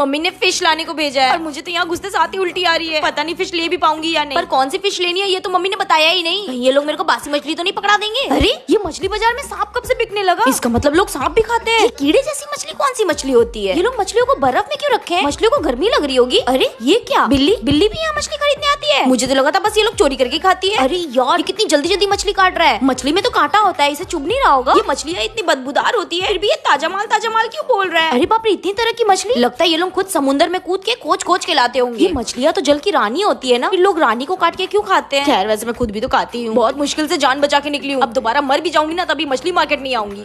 mummy ने fish लाने को भेजा है और मुझे तो यहाँ घुसते साथ ही उल्टी आ रही है पता नहीं फिश ले भी पाऊंगी या नहीं पर कौन सी फिश लेनी है ये तो मम्मी ने बताया ही नहीं ये लोग मेरे को बासी मछली तो नहीं पकड़ा देंगे अरे ये मछली बाजार में सांप कब से बिकने लगा इसका मतलब लोग सांप भी खाते हैं कीड़े जैसी मछली कौन सी मछली होती है ये लोग मछलियों को बर्फ में क्यों रखे हैं मछलियों को गर्मी लग रही होगी अरे ये क्या बिल्ली बिल्ली भी यहाँ मछली खरीदने आती है मुझे तो लगा था बस ये लोग चोरी करके खाती है अरे यार कितनी जल्दी जल्दी मछली काट रहा है मछली में तो कांटा होता है इसे चुभ नहीं रहा होगा ये मछलियाँ इतनी बदबूदार होती है फिर भी ये ताजा माल ताजा माल क्यों बोल रहा है अरे बाप इतनी तरह की मछली लगता है ये लोग खुद समुद्र में कूद के कोच खोज के लाते होंगे ये मछलियाँ तो जल की रानी होती है ना लोग रानी को काट के क्यों खाते हैं खैर वैसे मैं खुद भी तो खाती हूँ बहुत मुश्किल से जान बचा के निकली हूँ अब दोबारा मर भी जाऊंगी ना तभी मछली मार्केट नहीं आऊंगी